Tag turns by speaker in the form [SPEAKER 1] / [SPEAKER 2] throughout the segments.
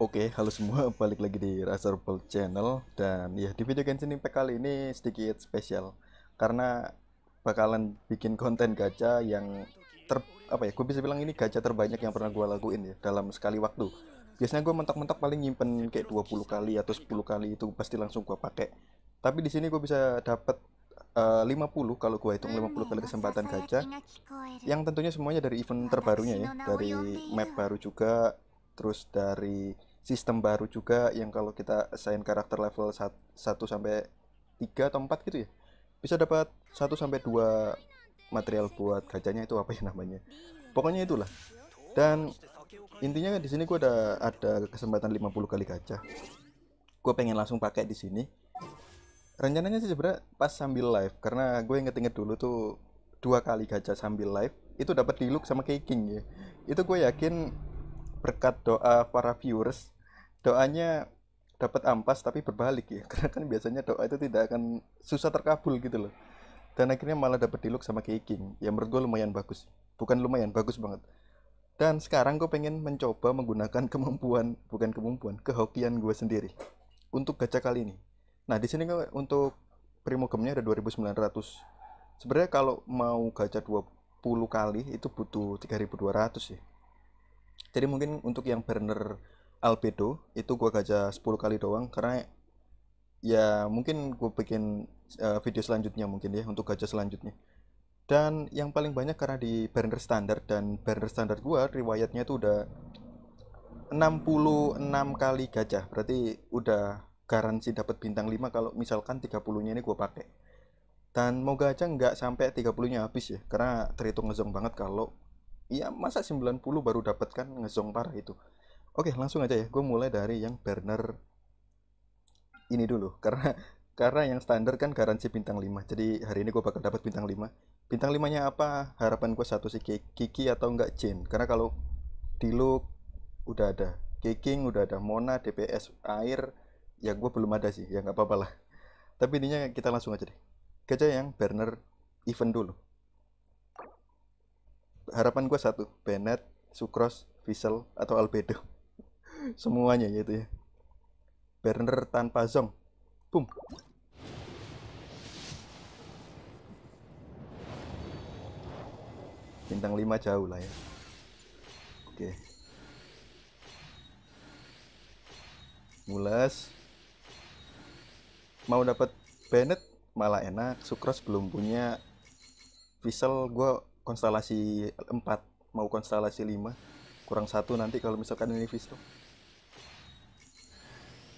[SPEAKER 1] Oke, okay, halo semua, balik lagi di Razorable Channel dan ya di video Genshin Impact kali ini sedikit spesial karena bakalan bikin konten gacha yang ter apa ya, gue bisa bilang ini gacha terbanyak yang pernah gue lakuin ya dalam sekali waktu. Biasanya gue mentok-mentok paling nyimpen kayak 20 kali atau 10 kali itu pasti langsung gue pakai. Tapi di sini gue bisa dapat uh, 50 kalau gue hitung 50 kali kesempatan gacha yang tentunya semuanya dari event terbarunya ya dari map baru juga terus dari sistem baru juga yang kalau kita assign karakter level 1 sampai 3 atau 4 gitu ya bisa dapat 1 sampai 2 material buat gajahnya itu apa ya namanya pokoknya itulah dan intinya di sini gue ada ada kesempatan 50 kali gajah gue pengen langsung pakai di sini rencananya sih sebenarnya pas sambil live karena gue inget-inget dulu tuh dua kali gajah sambil live itu dapat diluk sama kayak King ya itu gue yakin berkat doa para viewers doanya dapat ampas tapi berbalik ya karena kan biasanya doa itu tidak akan susah terkabul gitu loh dan akhirnya malah dapat diluk sama Kiai King yang menurut gue lumayan bagus bukan lumayan bagus banget dan sekarang gue pengen mencoba menggunakan kemampuan bukan kemampuan kehokian gue sendiri untuk gacha kali ini nah di sini gue untuk primogemnya ada 2900 sebenarnya kalau mau gacha 20 kali itu butuh 3200 ya jadi mungkin untuk yang burner albedo itu gua gajah 10 kali doang karena ya mungkin gue bikin uh, video selanjutnya mungkin ya untuk gajah selanjutnya dan yang paling banyak karena di burner standar dan burner standar gua riwayatnya itu udah 66 kali gajah berarti udah garansi dapat bintang 5 kalau misalkan 30 nya ini gue pakai dan moga aja nggak sampai 30 nya habis ya karena terhitung ngezong banget kalau Iya masa 90 baru dapatkan kan ngezong parah itu oke langsung aja ya gue mulai dari yang burner ini dulu karena karena yang standar kan garansi bintang 5 jadi hari ini gue bakal dapat bintang 5 bintang 5 nya apa harapan gue satu sih Kiki atau enggak Jin karena kalau di look udah ada Kicking, udah ada Mona DPS air ya gue belum ada sih ya nggak apa-apa lah tapi intinya kita langsung aja deh Gajah yang burner event dulu harapan gue satu Bennett Sucrose, Fiesel, atau Albedo semuanya gitu ya Berner tanpa zong boom bintang 5 jauh lah ya oke mulas mau dapat Bennett malah enak Sucrose belum punya Fiesel gue konstelasi 4 mau konstelasi 5 kurang satu nanti kalau misalkan ini Vista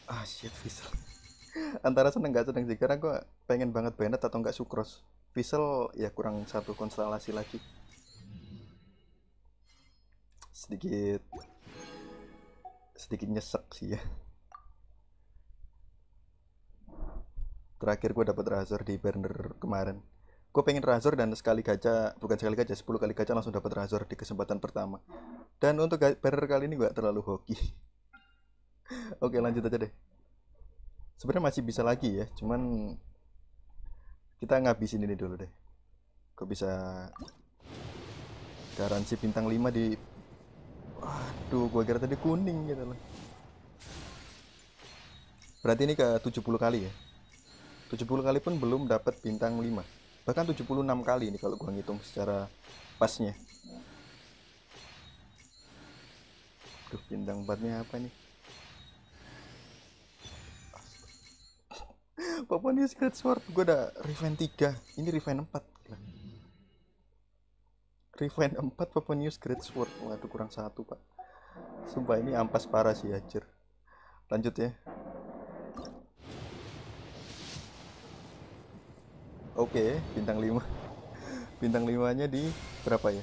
[SPEAKER 1] ah shit Vista antara seneng gak seneng sih karena gue pengen banget Bennett atau enggak Sucros Vissel ya kurang satu konstelasi lagi sedikit sedikit nyesek sih ya terakhir gue dapat razor di burner kemarin gue pengen razor dan sekali gacha bukan sekali gacha 10 kali gacha langsung dapat razor di kesempatan pertama dan untuk barrier kali ini gue terlalu hoki oke lanjut aja deh sebenarnya masih bisa lagi ya cuman kita ngabisin ini dulu deh gue bisa garansi bintang 5 di waduh gue kira tadi kuning gitu loh berarti ini ke 70 kali ya 70 kali pun belum dapat bintang 5 bahkan 76 kali ini kalau gua ngitung secara pasnya Duh, bintang 4 apa nih? Papua ini Secret Sword, gue udah Revenge 3, ini Revenge 4 Revenge 4 Papua New Secret Sword, waduh kurang satu pak Sumpah ini ampas parah sih hajar Lanjut ya Oke, okay, bintang 5. Bintang 5-nya di berapa ya?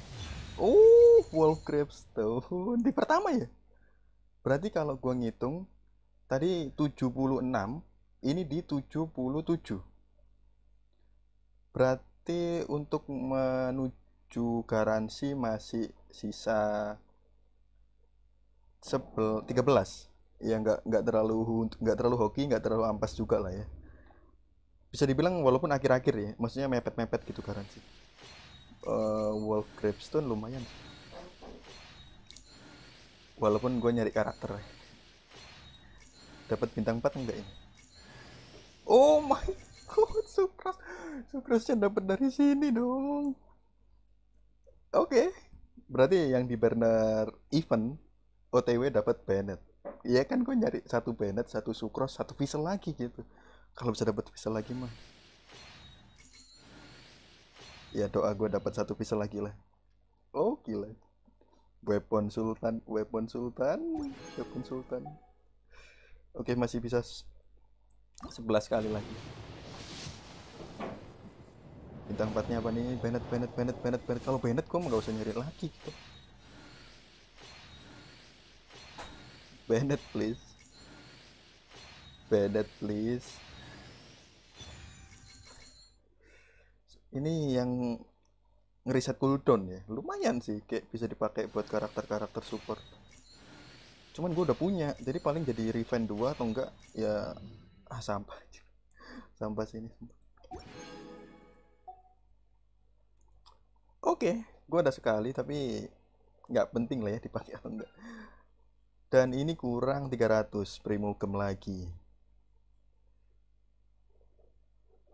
[SPEAKER 1] Oh, Wolf Crabstone di pertama ya. Berarti kalau gua ngitung tadi 76, ini di 77. Berarti untuk menuju garansi masih sisa 13 ya nggak nggak terlalu nggak terlalu hoki nggak terlalu ampas juga lah ya bisa dibilang walaupun akhir-akhir ya maksudnya mepet-mepet gitu garansi uh, eh, world Gravestone lumayan walaupun gue nyari karakter dapat bintang 4 enggak ini oh my god Supras Suprasnya dapat dari sini dong oke okay. berarti yang di banner event OTW dapat Bennett Iya kan gue nyari satu Bennett, satu Sucros, satu visel lagi gitu kalau bisa dapat pisau lagi mah ya doa gue dapat satu pisau lagi lah oh gila weapon sultan weapon sultan weapon sultan oke masih bisa sebelas kali lagi bintang empatnya apa nih Bennett Bennett Bennett Bennett Bennett kalau Bennett gue nggak usah nyari lagi gitu Bennett please Bennett please ini yang ngeriset cooldown ya lumayan sih kayak bisa dipakai buat karakter-karakter support cuman gue udah punya jadi paling jadi revenge 2 atau enggak ya ah sampah sampah sini oke okay, gue ada sekali tapi nggak penting lah ya dipakai atau enggak dan ini kurang 300 primogem lagi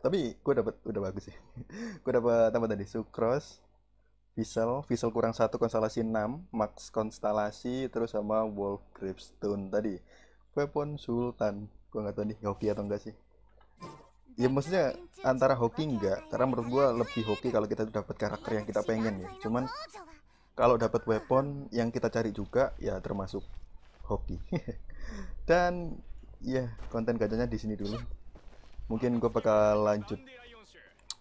[SPEAKER 1] tapi gue dapet udah bagus sih gue dapet tambah tadi sucrose Visel, Visel kurang satu konstelasi 6, Max konstelasi, terus sama Wolf Gripstone tadi. Weapon Sultan, gue nggak tahu nih hoki atau enggak sih. Ya maksudnya antara hoki enggak, karena menurut gue lebih hoki kalau kita dapat karakter yang kita pengen ya. Cuman kalau dapat weapon yang kita cari juga ya termasuk hoki. Dan ya konten gajahnya di sini dulu mungkin gue bakal lanjut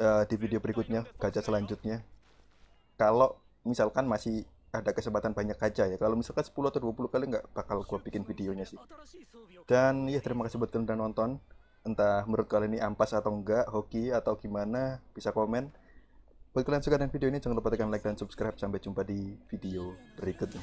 [SPEAKER 1] uh, di video berikutnya gajah selanjutnya kalau misalkan masih ada kesempatan banyak gajah ya kalau misalkan 10 atau 20 kali nggak bakal gue bikin videonya sih dan ya terima kasih buat kalian udah nonton entah menurut kalian ini ampas atau enggak hoki atau gimana bisa komen buat kalian suka dengan video ini jangan lupa tekan like dan subscribe sampai jumpa di video berikutnya